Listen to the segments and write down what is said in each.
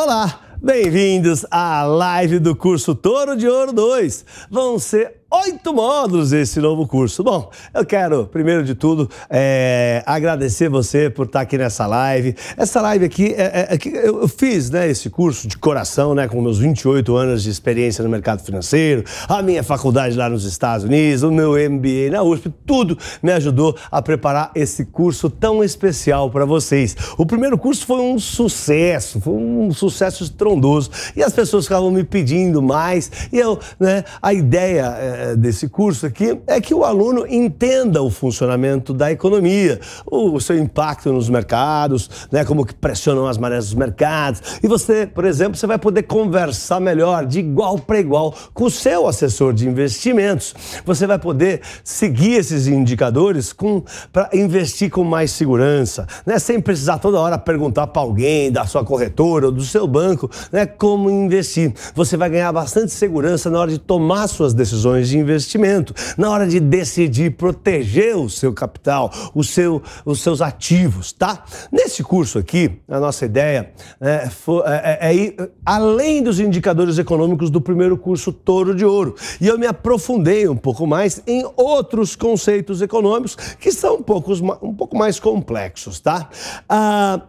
Olá, bem-vindos à live do curso Toro de Ouro 2. Vão ser oito módulos esse novo curso. Bom, eu quero, primeiro de tudo, é, agradecer você por estar aqui nessa live. Essa live aqui, é, é, é eu fiz né, esse curso de coração, né, com meus 28 anos de experiência no mercado financeiro, a minha faculdade lá nos Estados Unidos, o meu MBA na USP, tudo me ajudou a preparar esse curso tão especial para vocês. O primeiro curso foi um sucesso, foi um sucesso estrondoso. E as pessoas ficavam me pedindo mais, e eu, né, a ideia é, eh, desse curso aqui é que o aluno entenda o funcionamento da economia, o, o seu impacto nos mercados, né, como que pressionam as marés dos mercados. E você, por exemplo, você vai poder conversar melhor, de igual para igual, com o seu assessor de investimentos. Você vai poder seguir esses indicadores para investir com mais segurança, né, sem precisar toda hora perguntar para alguém da sua corretora ou do seu banco né, como investir. Você vai ganhar bastante segurança na hora de tomar suas decisões de investimento, na hora de decidir proteger o seu capital, o seu, os seus ativos, tá? Nesse curso aqui, a nossa ideia né, é, é, é ir além dos indicadores econômicos do primeiro curso Touro de Ouro. E eu me aprofundei um pouco mais em outros conceitos econômicos que são um pouco, um pouco mais complexos, tá? Ah,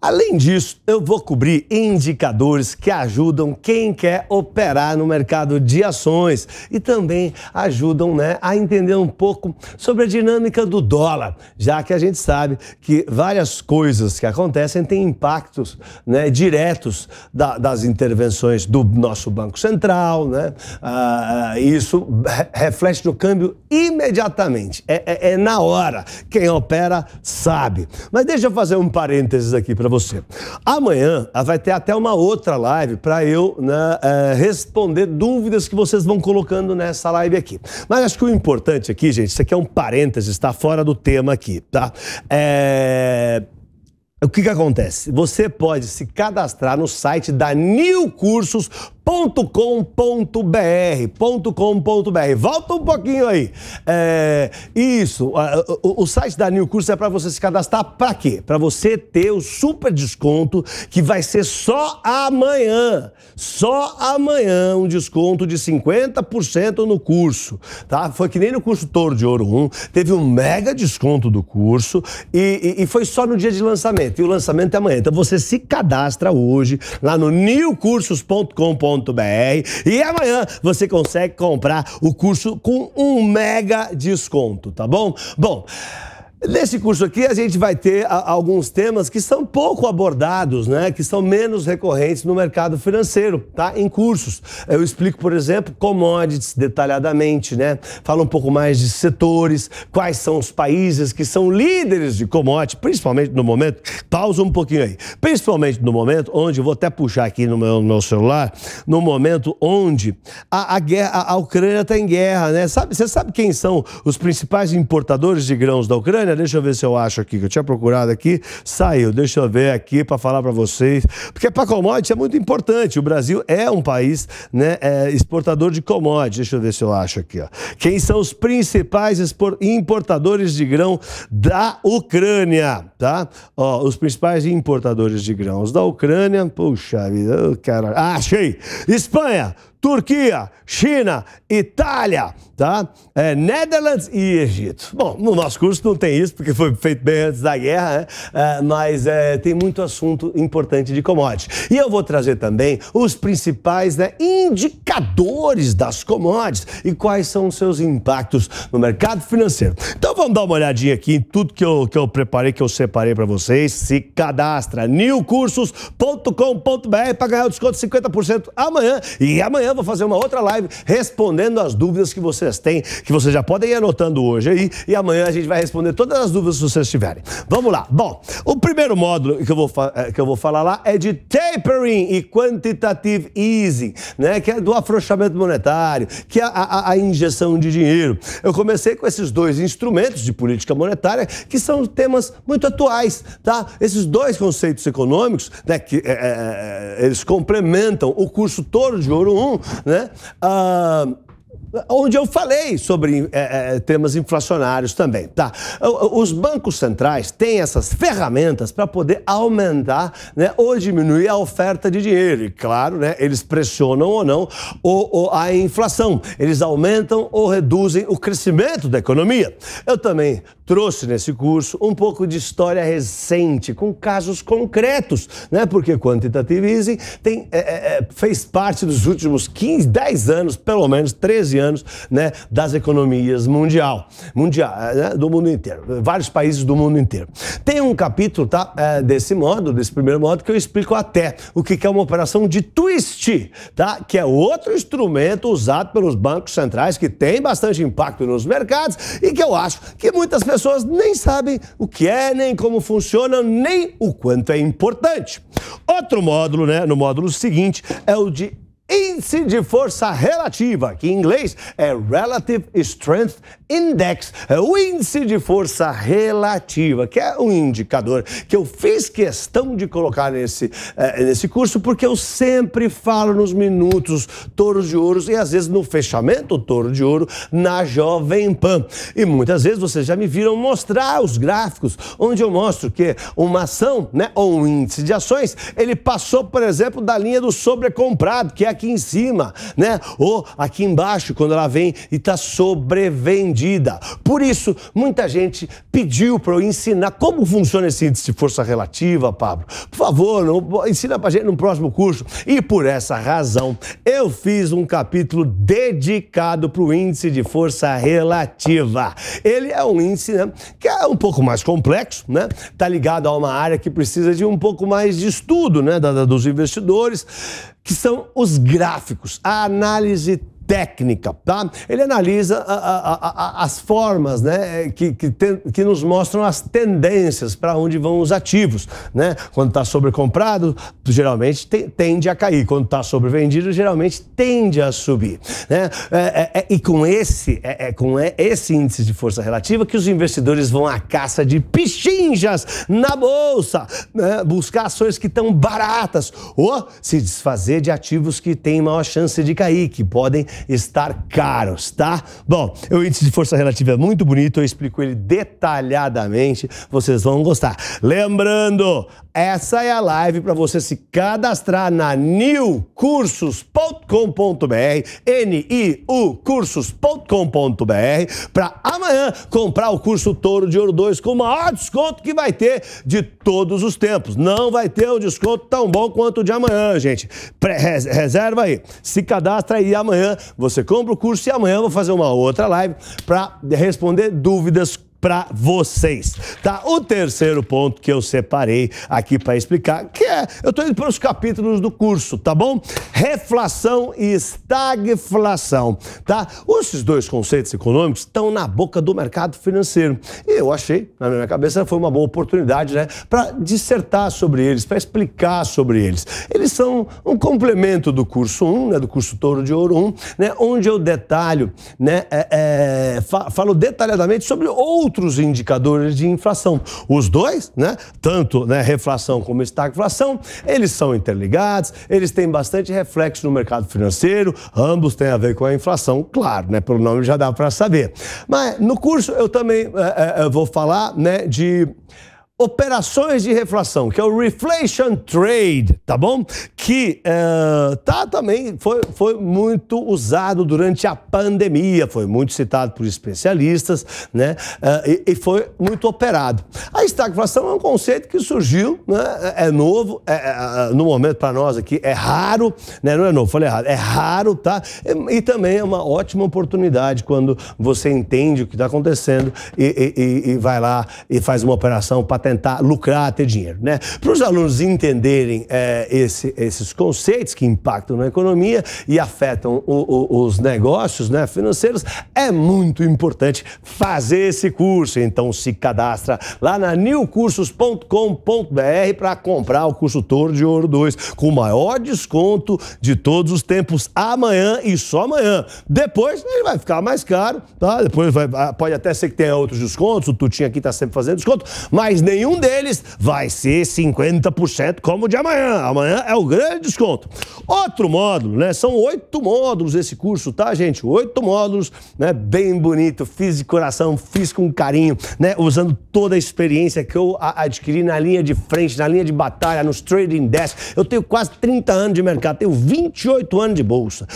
Além disso, eu vou cobrir indicadores que ajudam quem quer operar no mercado de ações e também ajudam né, a entender um pouco sobre a dinâmica do dólar, já que a gente sabe que várias coisas que acontecem têm impactos né, diretos da, das intervenções do nosso Banco Central. Né? Ah, isso reflete no câmbio imediatamente, é, é, é na hora. Quem opera sabe. Mas deixa eu fazer um parênteses aqui para para você. Amanhã ah, vai ter até uma outra live para eu né, é, responder dúvidas que vocês vão colocando nessa live aqui. Mas acho que o importante aqui, gente, isso aqui é um parênteses, está fora do tema aqui, tá? É... O que, que acontece? Você pode se cadastrar no site da Nil Cursos .com.br, .com.br. Volta um pouquinho aí. É, isso, o, site da New Curso é para você se cadastrar para quê? Para você ter o super desconto que vai ser só amanhã. Só amanhã um desconto de 50% no curso, tá? Foi que nem no curso Toro de Ouro 1, teve um mega desconto do curso e, e, e foi só no dia de lançamento. E o lançamento é amanhã. Então você se cadastra hoje lá no newcursos.com.br e amanhã você consegue comprar o curso com um mega desconto, tá bom? Bom, Nesse curso aqui, a gente vai ter alguns temas que são pouco abordados, né? que são menos recorrentes no mercado financeiro, tá? em cursos. Eu explico, por exemplo, commodities detalhadamente, né? falo um pouco mais de setores, quais são os países que são líderes de commodities, principalmente no momento, pausa um pouquinho aí, principalmente no momento onde, vou até puxar aqui no meu, no meu celular, no momento onde a, a, guerra, a, a Ucrânia está em guerra. Né? Sabe, você sabe quem são os principais importadores de grãos da Ucrânia? Goiânia, deixa eu ver se eu acho aqui, que eu tinha procurado aqui, saiu. Deixa eu ver aqui para falar para vocês. Porque para commodities é muito importante. O Brasil é um país né, é, exportador de commodities. Deixa eu ver se eu acho aqui. Ó. Quem são os principais importadores de grão da Ucrânia? Tá? Ó, os principais importadores de grãos da Ucrânia. Puxa vida, oh, cara. Ah, achei! Espanha! Turquia, China, Itália, tá? É, Netherlands e Egito. Bom, no nosso curso não tem isso, porque foi feito bem antes da guerra, né? é, mas é, tem muito assunto importante de commodities. E eu vou trazer também os principais né, indicadores das commodities e quais são os seus impactos no mercado financeiro. Então vamos dar uma olhadinha aqui em tudo que eu, que eu preparei, que eu separei para vocês. Se cadastra newcursos.com.br para ganhar o desconto de 50% amanhã e amanhã amanhã eu vou fazer uma outra live respondendo as dúvidas que vocês têm, que vocês já podem ir anotando hoje aí. E amanhã a gente vai responder todas as dúvidas que vocês tiverem. Vamos lá. Bom, o primeiro módulo que eu vou, eh, que eu vou falar lá é de tapering e quantitative easing, né? Que é do afrouxamento monetário, que é a, a, a injeção de dinheiro. Eu comecei com esses dois instrumentos de política monetária que são temas muito atuais, tá? Esses dois conceitos econômicos, né, que é, eles complementam o curso todo de Ouro 1, né? Ah, onde eu falei sobre é, é, temas inflacionários também, tá? Os bancos centrais têm essas ferramentas para poder aumentar né, ou diminuir a oferta de dinheiro. E claro, né, eles pressionam ou não o a inflação. Eles aumentam ou reduzem o crescimento da economia. Eu também trouxe nesse curso um pouco de história recente, com casos concretos, né? Porque quantitative easing tem, é, é, é fez parte dos últimos 15, 10 anos, pelo menos 13 anos né, das economias mundial, mundial né, do mundo inteiro, vários países do mundo inteiro. Tem um capítulo tá, é, desse modo, desse primeiro modo, que eu explico até o que é uma operação de twist, tá, que é outro instrumento usado pelos bancos centrais que tem bastante impacto nos mercados e que eu acho que muitas pessoas nem sabem o que é, nem como funciona, nem o quanto é importante. Outro módulo, né, no módulo seguinte, é o de Índice de Força Relativa, que em inglês é Relative Strength Index, é o índice de força relativa, que é um indicador que eu fiz questão de colocar nesse, é, nesse curso, porque eu sempre falo nos minutos touros de ouro e às vezes no fechamento touro de ouro na Jovem Pan. E muitas vezes vocês já me viram mostrar os gráficos, onde eu mostro que uma ação, né, ou um índice de ações, ele passou, por exemplo, da linha do sobrecomprado, que é aqui em cima, né? Ou aqui embaixo, quando ela vem e está sobrevendida. Por isso, muita gente pediu para eu ensinar como funciona esse índice de força relativa, Pablo. Por favor, não, ensina para gente no próximo curso. E por essa razão, eu fiz um capítulo dedicado para o índice de força relativa. Ele é um índice né, que é um pouco mais complexo, né? Está ligado a uma área que precisa de um pouco mais de estudo, né? Da, da, dos investidores que são os gráficos, a análise técnica, tá? Ele analisa a, a, a, as formas, né, que, que, que nos mostram as tendências para onde vão os ativos, né? Quando está sobrecomprado, geralmente te, tende a cair. Quando está sobrevendido, geralmente tende a subir, né? É, é, é, e com esse, é, é com é, esse índice de força relativa que os investidores vão à caça de pichinjas na bolsa, né? Buscar ações que estão baratas ou se desfazer de ativos que têm maior chance de cair, que podem estar caros, tá? Bom, o índice de força relativa é muito bonito, eu explico ele detalhadamente, vocês vão gostar. Lembrando, essa é a live para você se cadastrar na newcursos.com.br, N-I-U cursos.com.br, para amanhã comprar o curso Touro de Ouro 2 com o maior desconto que vai ter de todos os tempos. Não vai ter um desconto tão bom quanto o de amanhã, gente. Pre reserva aí, se cadastra aí amanhã você compra o curso e amanhã eu vou fazer uma outra live para responder dúvidas para vocês, tá? O terceiro ponto que eu separei aqui para explicar, que é, eu estou indo para os capítulos do curso, tá bom? Reflação e estagflação, tá? Esses dois conceitos econômicos estão na boca do mercado financeiro. E eu achei, na minha cabeça, foi uma boa oportunidade, né, para dissertar sobre eles, para explicar sobre eles. Eles são um complemento do curso 1, né, do curso Touro de Ouro 1, né, onde eu detalho, né, é, é, falo detalhadamente sobre outros outros indicadores de inflação. Os dois, né, tanto né, reflação como estagflação, eles são interligados, eles têm bastante reflexo no mercado financeiro, ambos têm a ver com a inflação, claro, né, pelo nome já dá para saber. Mas no curso eu também é, é, vou falar né, de operações de reflação, que é o reflation trade, tá bom? Que eh, tá também foi, foi muito usado durante a pandemia, foi muito citado por especialistas, né? Eh, e, e, foi muito operado. A estagflação é um conceito que surgiu, né? É, é novo, é, é, é, no momento para nós aqui é raro, né? Não é novo, falei errado, é raro, tá? E, e também é uma ótima oportunidade quando você entende o que está acontecendo e, e, vai lá e faz uma operação para tentar lucrar, ter dinheiro. Né? Para os alunos entenderem é, esse, esses conceitos que impactam na economia e afetam o, o, os negócios né, financeiros, é muito importante fazer esse curso. Então se cadastra lá na newcursos.com.br para comprar o curso Toro de Ouro 2 com o maior desconto de todos os tempos amanhã e só amanhã. Depois ele vai ficar mais caro, tá? Depois vai, pode até ser que tenha outros descontos, o Tutinho aqui está sempre fazendo desconto, mas nem nenhum deles vai ser 50% como o de amanhã. Amanhã é o grande desconto. Outro módulo, né? São oito módulos esse curso, tá, gente? Oito módulos, né? Bem bonito, fiz de coração, fiz com carinho, né? Usando toda a experiência que eu adquiri na linha de frente, na linha de batalha, nos trading desks. Eu tenho quase 30 anos de mercado, tenho 28 anos de bolsa.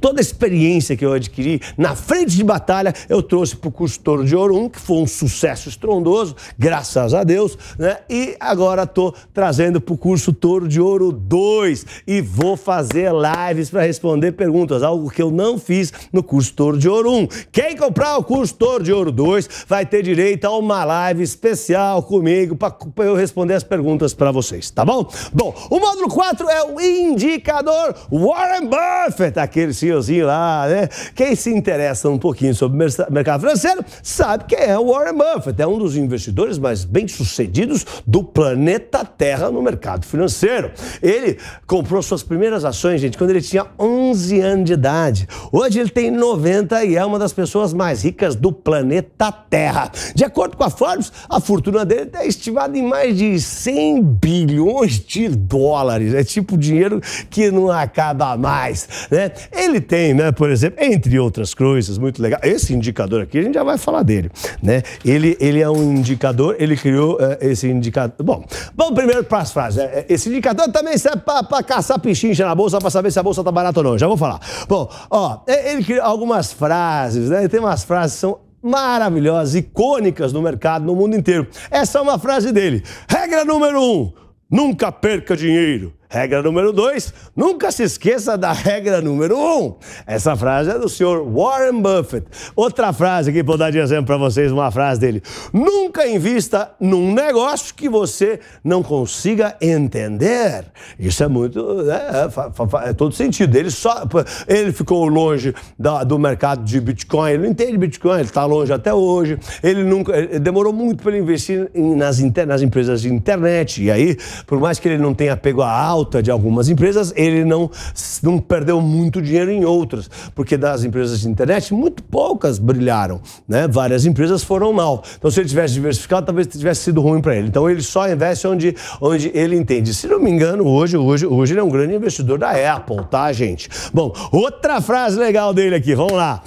Toda a experiência que eu adquiri na frente de batalha, eu trouxe para o curso Toro de Ouro 1, que foi um sucesso estrondoso, graças a Deus. Deus, né? E agora tô trazendo pro curso Touro de Ouro 2 e vou fazer lives para responder perguntas, algo que eu não fiz no curso Touro de Ouro 1. Quem comprar o curso Touro de Ouro 2 vai ter direito a uma live especial comigo para eu responder as perguntas para vocês, tá bom? Bom, o módulo 4 é o indicador Warren Buffett, aquele senhorzinho lá, né? Quem se interessa um pouquinho sobre o mercado financeiro sabe quem é o Warren Buffett, é um dos investidores mais bem sucedidos sucedidos do planeta Terra no mercado financeiro. Ele comprou suas primeiras ações, gente, quando ele tinha 11 anos de idade. Hoje ele tem 90 e é uma das pessoas mais ricas do planeta Terra. De acordo com a Forbes, a fortuna dele está estimada em mais de 100 bilhões de dólares. É tipo dinheiro que não acaba mais, né? Ele tem, né, por exemplo, entre outras coisas, muito legal. Esse indicador aqui a gente já vai falar dele, né? Ele, ele é um indicador, ele criou eh, esse indicador. Bom, vamos primeiro para as frases. Eh, eh, esse indicador também serve para caçar pichincha na bolsa, para saber se a bolsa tá barata ou não. Já vou falar. Bom, ó, ele criou algumas frases, né? Tem umas frases que são maravilhosas, icônicas no mercado, no mundo inteiro. Essa é uma frase dele. Regra número um: nunca perca dinheiro. Regra número dois, nunca se esqueça da regra número um. Essa frase é do senhor Warren Buffett. Outra frase que vou dar de exemplo para vocês, uma frase dele. Nunca invista num negócio que você não consiga entender. Isso é muito... Né, é, é, é todo sentido. Ele, só, ele ficou longe da, do mercado de Bitcoin, ele não entende Bitcoin, ele está longe até hoje. Ele nunca... Ele demorou muito para ele investir em, nas, inter, nas empresas de internet. E aí, por mais que ele não tenha pego a alta, alta de algumas empresas, ele não, não perdeu muito dinheiro em outras, porque das empresas de internet, muito poucas brilharam, né? Várias empresas foram mal. Então, se ele tivesse diversificado, talvez tivesse sido ruim para ele. Então, ele só investe onde, onde ele entende. Se não me engano, hoje, hoje, hoje ele é um grande investidor da Apple, tá, gente? Bom, outra frase legal dele aqui, vamos lá.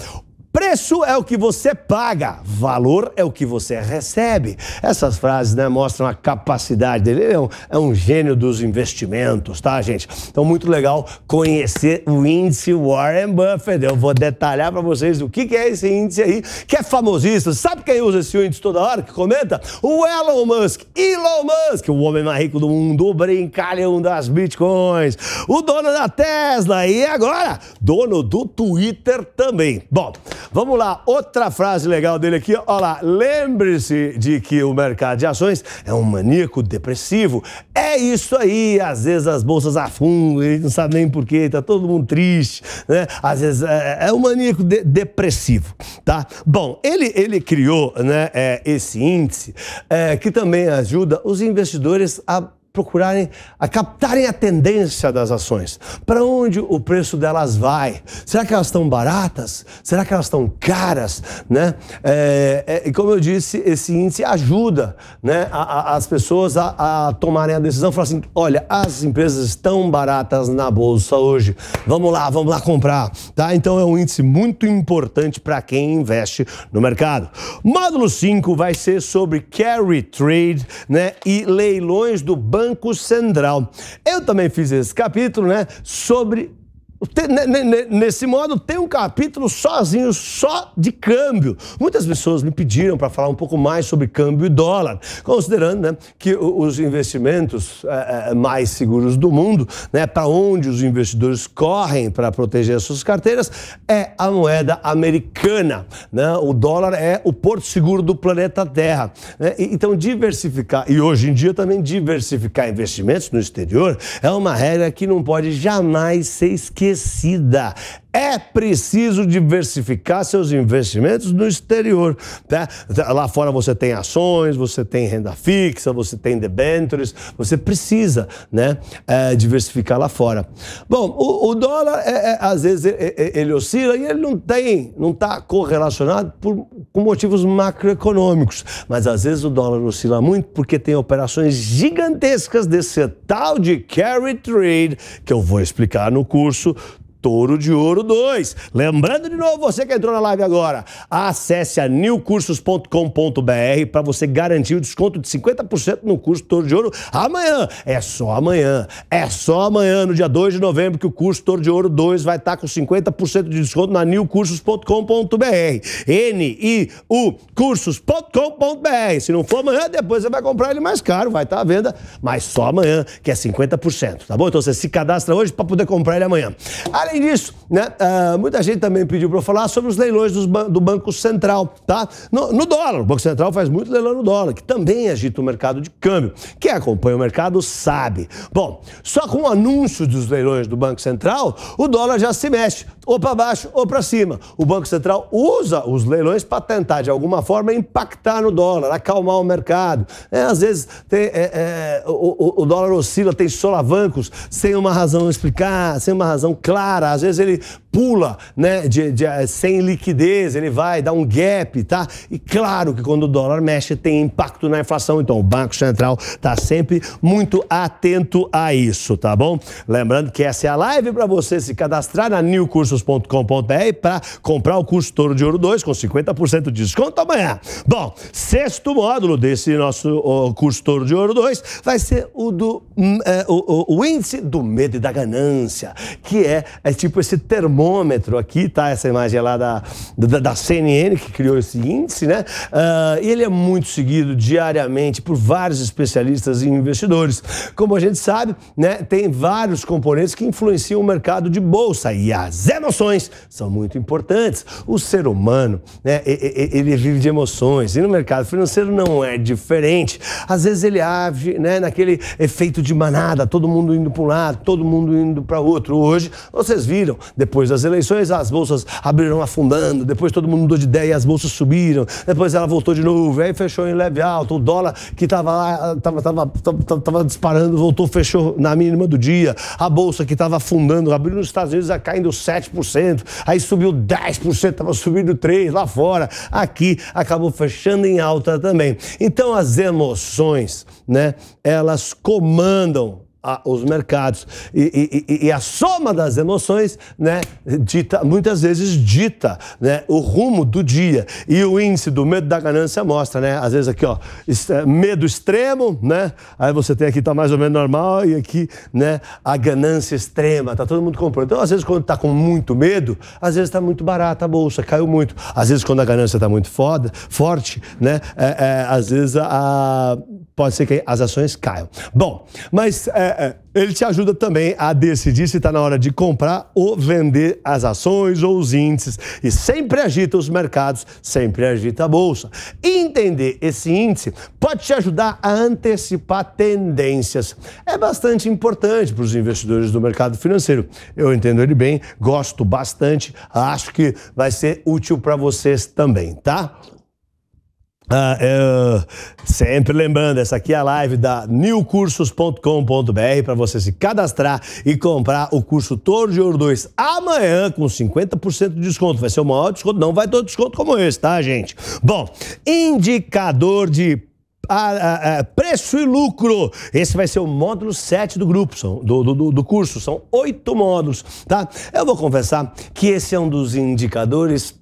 Preço é o que você paga, valor é o que você recebe. Essas frases né, mostram a capacidade dele. Ele é um, é um gênio dos investimentos, tá, gente? Então, muito legal conhecer o índice Warren Buffett. Eu vou detalhar para vocês o que, que é esse índice aí, que é famosíssimo. Sabe quem usa esse índice toda hora, que comenta? O Elon Musk. Elon Musk, o homem mais rico do mundo, o brincalhão das bitcoins, o dono da Tesla e agora dono do Twitter também. Bom, Vamos lá, outra frase legal dele aqui. Olha lá, lembre-se de que o mercado de ações é um maníaco depressivo. É isso aí. Às vezes as bolsas afundam, ele não sabe nem porquê, tá todo mundo triste, né? Às vezes é, é, é um maníaco de depressivo, tá? Bom, ele, ele criou né, é, esse índice é, que também ajuda os investidores a procurarem, a captarem a tendência das ações. Para onde o preço delas vai? Será que elas estão baratas? Será que elas estão caras? Né? É, é, como eu disse, esse índice ajuda né, a, a, as pessoas a, a, tomarem a decisão, falar assim, olha, as empresas estão baratas na bolsa hoje, vamos lá, vamos lá comprar. Tá? Então é um índice muito importante para quem investe no mercado. Módulo 5 vai ser sobre carry trade né, e leilões do banco Banco Central. Eu também fiz esse capítulo, né, sobre Nesse modo, tem um capítulo sozinho, só de câmbio. Muitas pessoas me pediram para falar um pouco mais sobre câmbio e dólar, considerando né, que os investimentos é, é, mais seguros do mundo, né, para onde os investidores correm para proteger as suas carteiras, é a moeda americana. Né? O dólar é o porto seguro do planeta Terra. Né? Então, diversificar, e hoje em dia também diversificar investimentos no exterior, é uma regra que não pode jamais ser esquecida crescida. É preciso diversificar seus investimentos no exterior. Tá? Lá fora você tem ações, você tem renda fixa, você tem debentures, você precisa né, é, diversificar lá fora. Bom, o, o dólar, é, é, às vezes, ele oscila e ele não tem, não está correlacionado por com motivos macroeconômicos, mas às vezes o dólar oscila muito porque tem operações gigantescas desse tal de carry trade que eu vou explicar no curso Touro de Ouro 2. Lembrando de novo, você que entrou na live agora, acesse a newcursos.com.br para você garantir o desconto de 50% no curso Touro de Ouro amanhã. É só amanhã. É só amanhã, no dia 2 de novembro, que o curso Touro de Ouro 2 vai estar tá com 50% de desconto na newcursos.com.br. N-I-U cursos.com.br. Se não for amanhã, depois você vai comprar ele mais caro, vai estar tá à venda, mas só amanhã, que é 50%, tá bom? Então você se cadastra hoje para poder comprar ele amanhã. Além Além disso, né, uh, muita gente também pediu para eu falar sobre os leilões ban do Banco Central, tá? No, no, dólar, o Banco Central faz muito leilão no dólar, que também agita o mercado de câmbio. Quem acompanha o mercado sabe. Bom, só com o anúncio dos leilões do Banco Central, o dólar já se mexe, ou para baixo ou para cima. O Banco Central usa os leilões para tentar, de alguma forma, impactar no dólar, acalmar o mercado. É, às vezes tem, é, é, o, o dólar oscila, tem solavancos, sem uma razão explicar, sem uma razão clara. Às vezes ele pula né, de, de, eh, sem liquidez, ele vai dar um gap, tá? E claro que quando o dólar mexe tem impacto na inflação, então o Banco Central tá sempre muito atento a isso, tá bom? Lembrando que essa é a live para você se cadastrar na newcursos.com.br para comprar o curso Touro de Ouro 2 com 50% de desconto amanhã. Bom, sexto módulo desse nosso oh, curso Touro de Ouro 2 vai ser o do hum, eh, o, o, o índice do medo e da ganância, que é, é tipo esse termômetro termômetro aqui, tá? Essa imagem é lá da, da, da CNN que criou esse índice, né? Uh, ele é muito seguido diariamente por vários especialistas e investidores. Como a gente sabe, né? Tem vários componentes que influenciam o mercado de bolsa e as emoções são muito importantes. O ser humano, né? Ele vive de emoções e no mercado financeiro não é diferente. Às vezes ele age, né? Naquele efeito de manada, todo mundo indo para um lado, todo mundo indo para outro. Hoje vocês viram depois da das eleições, as bolsas abriram afundando, depois todo mundo mudou de ideia e as bolsas subiram, depois ela voltou de novo, aí fechou em leve alta, o dólar que estava lá, estava tava, tava, tava, disparando, voltou, fechou na mínima do dia, a bolsa que estava afundando, abriu nos Estados Unidos, caindo 7%, aí subiu 10%, estava subindo 3% lá fora, aqui acabou fechando em alta também. Então as emoções, né, elas comandam a, os mercados. E, e, e, a soma das emoções, né, dita, muitas vezes dita né, o rumo do dia. E o índice do medo da ganância mostra, né? Às vezes aqui, ó, medo extremo, né? Aí você tem aqui, tá mais ou menos normal, e aqui, né, a ganância extrema, tá todo mundo comprando. Então, às vezes, quando tá com muito medo, às vezes tá muito barata a bolsa, caiu muito. Às vezes, quando a ganância tá muito foda, forte, né? É, é, às vezes a, pode ser que as ações caiam. Bom, mas. É, é, é. ele te ajuda também a decidir se está na hora de comprar ou vender as ações ou os índices. E sempre agita os mercados, sempre agita a bolsa. Entender esse índice pode te ajudar a antecipar tendências. É bastante importante para os investidores do mercado financeiro. Eu entendo ele bem, gosto bastante, acho que vai ser útil para vocês também, tá? Ah, eu, é, sempre lembrando, essa aqui é a live da newcursos.com.br para você se cadastrar e comprar o curso Toro de Ouro 2 amanhã com 50% de desconto. Vai ser o maior desconto, não vai ter desconto como esse, tá, gente? Bom, indicador de a, ah, a, ah, a, ah, preço e lucro. Esse vai ser o módulo 7 do grupo, do, do, do, curso. São oito módulos, tá? Eu vou confessar que esse é um dos indicadores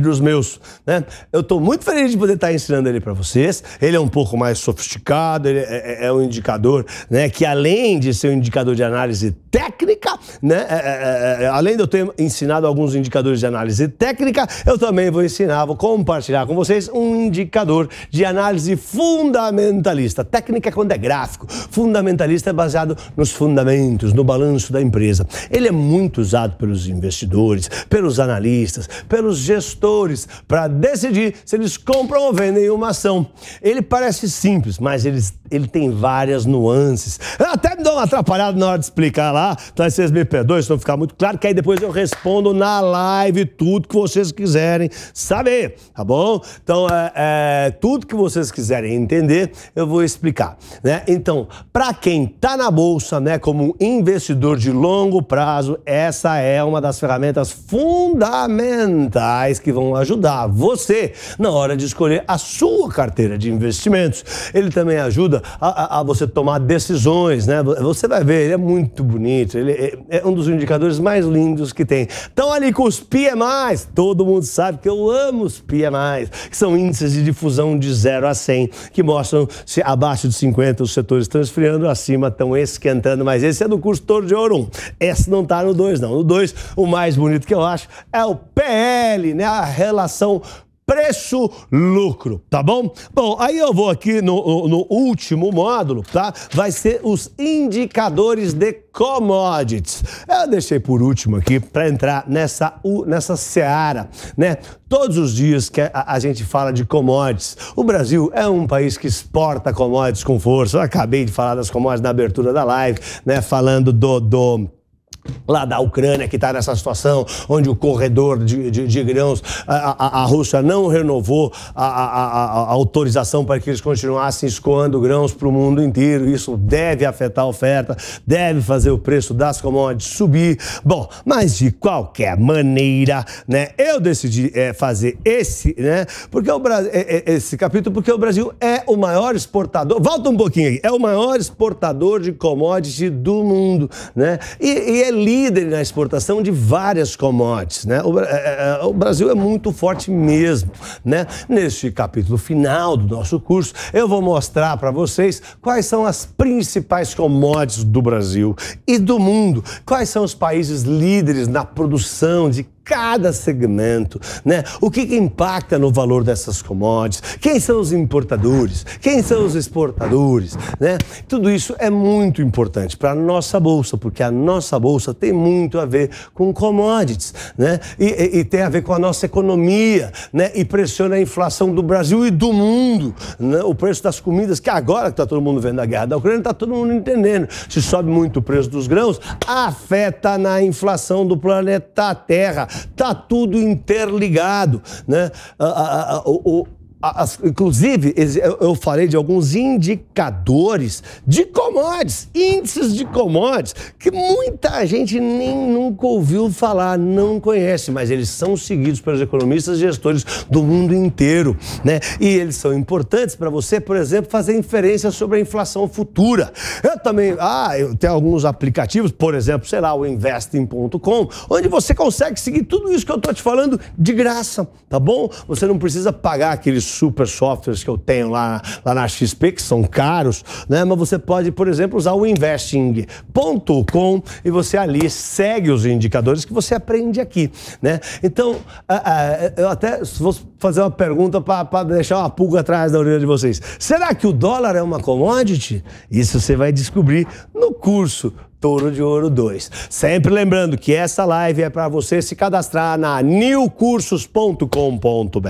dos meus. Né? Eu estou muito feliz de poder estar ensinando ele para vocês. Ele é um pouco mais sofisticado, ele é, é, é, um indicador né, que, além de ser um indicador de análise técnica, né, é é, é, é, além de eu ter ensinado alguns indicadores de análise técnica, eu também vou ensinar, vou compartilhar com vocês um indicador de análise fundamentalista. Técnica quando é gráfico, fundamentalista é baseado nos fundamentos, no balanço da empresa. Ele é muito usado pelos investidores, pelos analistas, pelos os gestores para decidir se eles compram ou vendem uma ação. Ele parece simples, mas eles ele tem várias nuances. Eu até me dou uma atrapalhada na hora de explicar lá, tá? Vocês me perdoem se não ficar muito claro, que aí depois eu respondo na live tudo que vocês quiserem saber, tá bom? Então, é, é tudo que vocês quiserem entender, eu vou explicar, né? Então, para quem tá na bolsa, né, como um investidor de longo prazo, essa é uma das ferramentas fundamentais que vão ajudar você na hora de escolher a sua carteira de investimentos. Ele também ajuda a, a, você tomar decisões, né? Você vai ver, ele é muito bonito, ele é, é um dos indicadores mais lindos que tem. Então ali com os PMIs, todo mundo sabe que eu amo os PMIs, que são índices de difusão de 0 a 100, que mostram se abaixo de 50 os setores estão esfriando, acima estão esquentando, mas esse é do curso Toro de Ouro 1. Esse não está no 2 não. No 2, o mais bonito que eu acho é o PL, né? A relação preço, lucro, tá bom? Bom, aí eu vou aqui no, no, último módulo, tá? Vai ser os indicadores de commodities. Eu deixei por último aqui para entrar nessa, nessa seara, né? Todos os dias que a, a, gente fala de commodities. O Brasil é um país que exporta commodities com força. Eu acabei de falar das commodities na abertura da live, né? Falando do, do lá da Ucrânia, que está nessa situação onde o corredor de, de, de grãos, a, a, a, Rússia não renovou a, a, autorização para que eles continuassem escoando grãos para o mundo inteiro. Isso deve afetar a oferta, deve fazer o preço das commodities subir. Bom, mas de qualquer maneira, né, eu decidi é, fazer esse, né, porque é o Brasil, é, é, esse capítulo, porque o Brasil é o maior exportador, volta um pouquinho aí, é o maior exportador de commodities do mundo, né, e, e ele é líder na exportação de várias commodities. Né? O, é, é, é, o, Brasil é muito forte mesmo. Né? Neste capítulo final do nosso curso, eu vou mostrar para vocês quais são as principais commodities do Brasil e do mundo, quais são os países líderes na produção de cada segmento, né? O que, que, impacta no valor dessas commodities? Quem são os importadores? Quem são os exportadores, né? Tudo isso é muito importante para a nossa bolsa, porque a nossa bolsa tem muito a ver com commodities, né? E, e, e, tem a ver com a nossa economia, né? E pressiona a inflação do Brasil e do mundo, né? O preço das comidas, que agora que está todo mundo vendo a guerra da Ucrânia, está todo mundo entendendo. Se sobe muito o preço dos grãos, afeta na inflação do planeta Terra. Tá tudo interligado, né? A, a, a, o, as, inclusive, eu falei de alguns indicadores de commodities, índices de commodities, que muita gente nem nunca ouviu falar, não conhece, mas eles são seguidos pelos economistas e gestores do mundo inteiro, né? E eles são importantes para você, por exemplo, fazer inferências sobre a inflação futura. Eu também, ah, eu tenho alguns aplicativos, por exemplo, sei lá, o investing.com, onde você consegue seguir tudo isso que eu tô te falando de graça, tá bom? Você não precisa pagar aqueles super softwares que eu tenho lá, lá na XP, que são caros, né? Mas você pode, por exemplo, usar o investing.com e você ali segue os indicadores que você aprende aqui, né? Então, eu até vou fazer uma pergunta para deixar uma pulga atrás da orelha de vocês. Será que o dólar é uma commodity? Isso você vai descobrir no curso Touro de Ouro 2. Sempre lembrando que essa live é para você se cadastrar na newcursos.com.br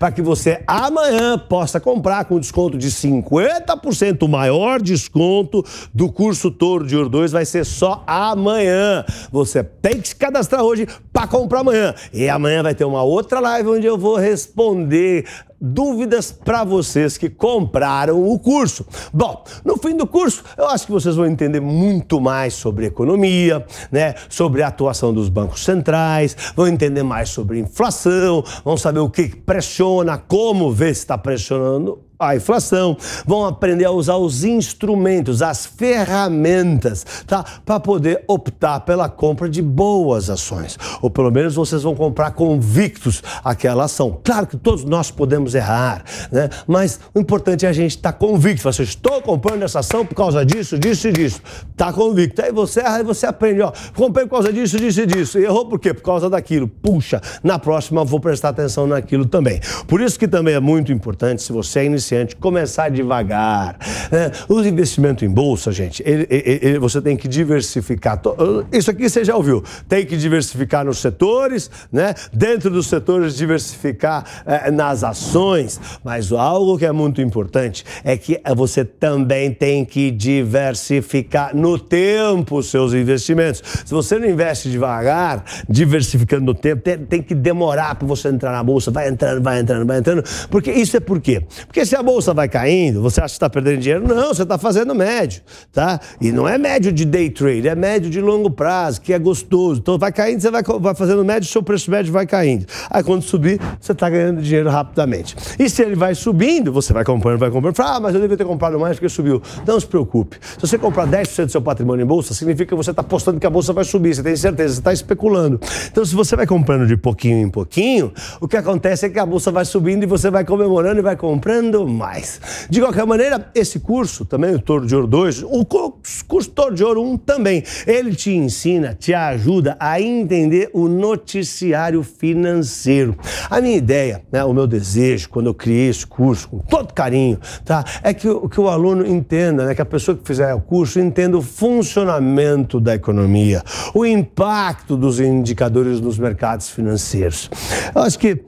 para que você amanhã possa comprar com desconto de 50%, o maior desconto do curso Touro de Ouro 2 vai ser só amanhã. Você tem que se cadastrar hoje para comprar amanhã. E amanhã vai ter uma outra live onde eu vou responder dúvidas para vocês que compraram o curso. Bom, no fim do curso, eu acho que vocês vão entender muito mais sobre economia, né, sobre a atuação dos bancos centrais, vão entender mais sobre inflação, vão saber o que pressiona, como ver se está pressionando a inflação, vão aprender a usar os instrumentos, as ferramentas, tá? Para poder optar pela compra de boas ações. Ou pelo menos vocês vão comprar convictos aquela ação. Claro que todos nós podemos errar, né? Mas o importante é a gente estar tá convicto. Você assim, estou comprando essa ação por causa disso, disso e disso. Tá convicto. Aí você erra e você aprende, ó, comprei por causa disso, disso e disso. E errou por quê? Por causa daquilo. Puxa, na próxima vou prestar atenção naquilo também. Por isso que também é muito importante se você é iniciante, começar devagar. Né? O investimento em bolsa, gente, ele, ele, ele, você tem que diversificar. Ah, isso aqui você já ouviu. Tem que diversificar nos setores, né? dentro dos setores, diversificar é, nas ações. Mas algo que é muito importante é que você também tem que diversificar no tempo os seus investimentos. Se você não investe devagar, diversificando no tempo, tem, tem que demorar para você entrar na bolsa. Vai entrando, vai entrando, vai entrando. Porque isso é por quê? Porque se a bolsa vai caindo, você acha que está perdendo dinheiro? Não, você está fazendo médio, tá? E não é médio de day trade, é médio de longo prazo, que é gostoso. Então vai caindo, você vai, vai fazendo médio, seu preço médio vai caindo. Aí quando subir, você está ganhando dinheiro rapidamente. E se ele vai subindo, você vai comprando, vai comprando. Fala, ah, mas eu devia ter comprado mais porque subiu. Não se preocupe. Se você comprar 10% do seu patrimônio em bolsa, significa que você está apostando que a bolsa vai subir, você tem certeza, você está especulando. Então se você vai comprando de pouquinho em pouquinho, o que acontece é que a bolsa vai subindo e você vai comemorando e vai comprando mais. De qualquer maneira, esse curso também, o Toro de Ouro 2, o curso Toro de Ouro 1 também, ele te ensina, te ajuda a entender o noticiário financeiro. A minha ideia, né, o meu desejo, quando eu criei esse curso, com todo carinho, tá, é que, que o aluno entenda, né, que a pessoa que fizer o curso entenda o funcionamento da economia, o impacto dos indicadores nos mercados financeiros. Eu acho que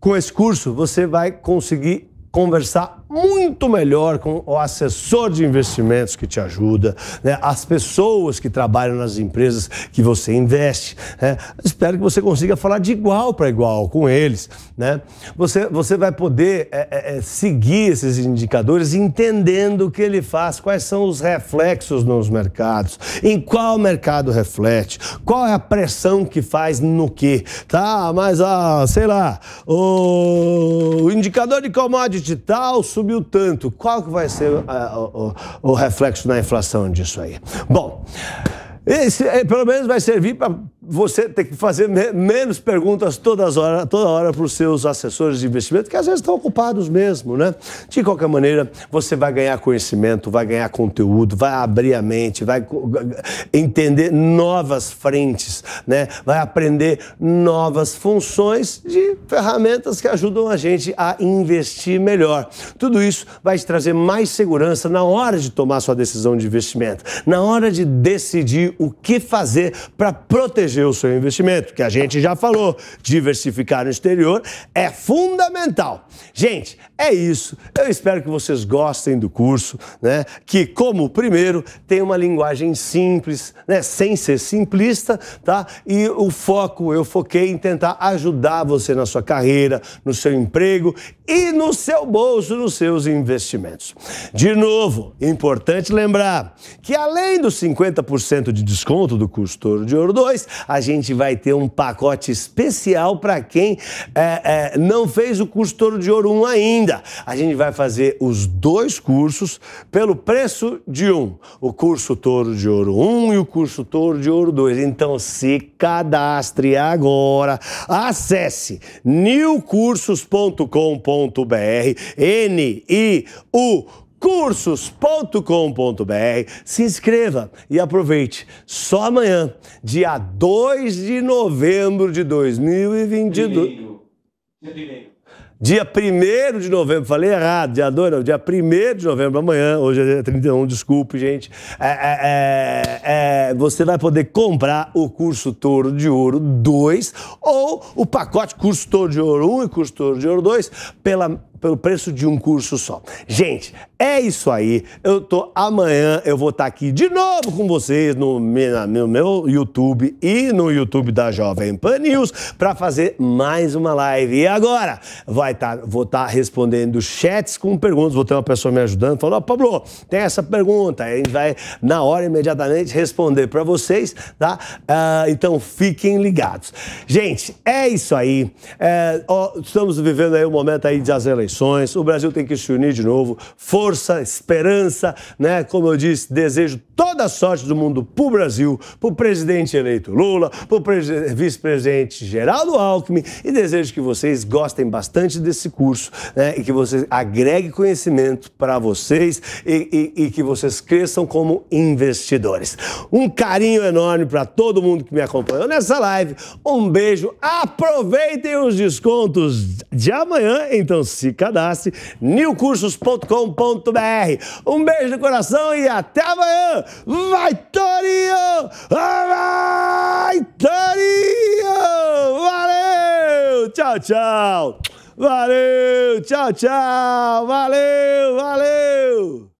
com esse curso você vai conseguir conversa muito melhor com o assessor de investimentos que te ajuda, né? as pessoas que trabalham nas empresas que você investe. Né? Espero que você consiga falar de igual para igual com eles. Né? Você, você vai poder é, é, é, seguir esses indicadores entendendo o que ele faz, quais são os reflexos nos mercados, em qual mercado reflete, qual é a pressão que faz no que. Tá, mas ah, sei lá, o indicador de commodity tal subiu tanto, qual que vai ser a, ah, o, o reflexo na inflação disso aí? Bom, esse, eh, pelo menos vai servir para você tem que fazer me menos perguntas todas hora, toda hora para os seus assessores de investimento, que às vezes estão ocupados mesmo, né? De qualquer maneira, você vai ganhar conhecimento, vai ganhar conteúdo, vai abrir a mente, vai entender novas frentes, né? Vai aprender novas funções de ferramentas que ajudam a gente a investir melhor. Tudo isso vai te trazer mais segurança na hora de tomar sua decisão de investimento, na hora de decidir o que fazer para proteger proteger o seu investimento, que a gente já falou. Diversificar no exterior é fundamental. Gente, é isso. Eu espero que vocês gostem do curso, né? Que, como primeiro, tem uma linguagem simples, né? Sem ser simplista, tá? E o foco, eu foquei em tentar ajudar você na sua carreira, no seu emprego e no seu bolso, nos seus investimentos. De novo, importante lembrar que além dos 50% de desconto do curso Toro de Ouro 2, a gente vai ter um pacote especial para quem é, é, não fez o curso Toro de Ouro 1 ainda. A gente vai fazer os dois cursos pelo preço de um: o curso Toro de Ouro 1 e o curso Toro de Ouro 2. Então se cadastre agora, acesse newcursos.com.br, N-I-U cursos.com.br. Se inscreva e aproveite. Só amanhã, dia 2 de novembro de 2022. Primeiro. Primeiro. Dia 1 de novembro, falei errado, dia 2, não, dia 1 de novembro, amanhã, hoje é dia 31, desculpe, gente. É, é, é, é, você vai poder comprar o curso Touro de Ouro 2 ou o pacote curso Touro de Ouro 1 e curso Touro de Ouro 2 pela pelo preço de um curso só. Gente, é isso aí. Eu tô amanhã, eu vou estar tá aqui de novo com vocês no, no meu YouTube e no YouTube da Jovem Pan News para fazer mais uma live. E agora vai tá, vou estar tá respondendo chats com perguntas. Vou ter uma pessoa me ajudando falando: oh, Pablo, tem essa pergunta". A gente vai na hora imediatamente responder para vocês, tá? Uh, então fiquem ligados. Gente, é isso aí. É, ó, estamos vivendo aí um momento aí das eleições eleições, o Brasil tem que se unir de novo. Força, esperança, né? Como eu disse, desejo toda a sorte do mundo pro Brasil, pro presidente eleito Lula, pro vice-presidente Geraldo Alckmin e desejo que vocês gostem bastante desse curso, né? E que vocês agreguem conhecimento para vocês e, e, e que vocês cresçam como investidores. Um carinho enorme para todo mundo que me acompanhou nessa live. Um beijo, aproveitem os descontos de amanhã, então se cadastre newcursos.com.br. Um beijo no coração e até amanhã! Vai, Torinho! Vai, Torinho! Valeu! Tchau, tchau! Valeu! Tchau, tchau! Valeu, valeu!